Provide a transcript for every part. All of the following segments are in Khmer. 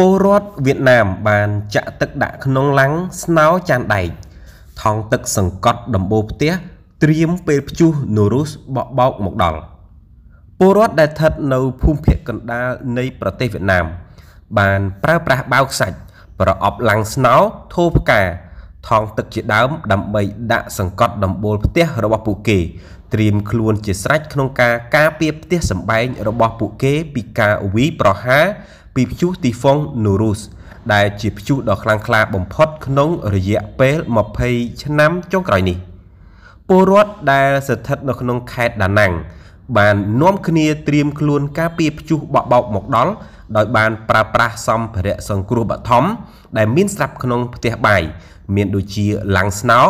ពលរដ្ឋវៀតណាមបានចាក់ទឹកដាក់ក្នុងឡាំងស្នោចានដែកថងទឹកសង្កត់ដំបូលផ្ទះត្រៀមពេលព្យុះនូរុសបក់បោកមកដល់ពលរដ្ឋដែលស្ថិតនៅភូមិភាគកណ្ដាលនៃប្រទេសវៀតណាមបានប្រើប្រាស់បាវខ្សាច់ប្រអប់ឡាំងស្នោធូផ្កាថងទឹកជាដើមដើម្បីដាក់សង្កត់ដំបូលផ្ទះរបស់ពួកគេត្រៀមខ្លួនជាស្រេចក្នុងការការពារផ្ទះសម្បែងរបស់ពួកគេ ពីការវាយប្រហារពីព្យុះទីហ្វុងនូរូសដែល ជាព្យុះដ៏ខ្លាំងក្លាបំផុត ក្នុង រយៈពេល20ឆ្នាំចុងក្រោយនេះពលរដ្ឋដែលស្ថិតនៅក្នុងខេត្តដាណាំងបាននាំគ្នាត្រៀមខ្លួនការពារព្យុះបក់បោកមកដល់ដោយ បានប្រើប្រាស់សម្ភារៈសង្គ្រោះបឋមដែលមានស្រាប់ក្នុងផ្ទះបាយមានដូចជាឡាំងស្នោ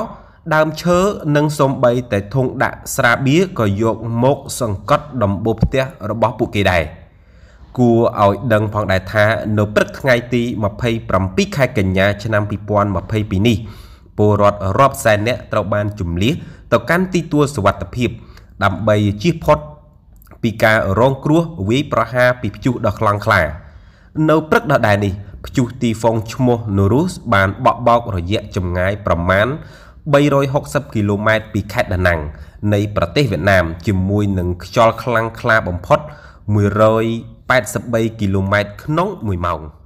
ដើមឈើនិងសំបីតែធុងដាក់ស្រាបៀរក៏យកមកសង្កត់ដំបូលផ្ទះរបស់ពួកគេដែរគួរឲ្យដឹងផងដែរថានៅព្រឹកថ្ងៃទី27ខែកញ្ញា ឆ្នាំ2022នេះពលរដ្ឋរាប់សែននាក់ត្រូវបាន ជំលៀសទៅកាន់ទីទួលសុវត្ថិភាពដើម្បីជៀសផុត ពីការរងគ្រោះវាយប្រហារពីព្យុះដ៏ខ្លាំងក្លា នៅព្រឹកដដែលនេះព្យុះទីហ្វុងឈ្មោះ Norus បានបក់បោករយៈចម្ងាយប្រមាណ360គីឡូម៉ែត្រពីខេត្តដាណាំងនៃប្រទេសវៀតណាមជាមួយនឹងខ្យល់ខ្លាំងក្លាបំផុត183គីឡូម៉ែត្រក្នុង1ម៉ោង។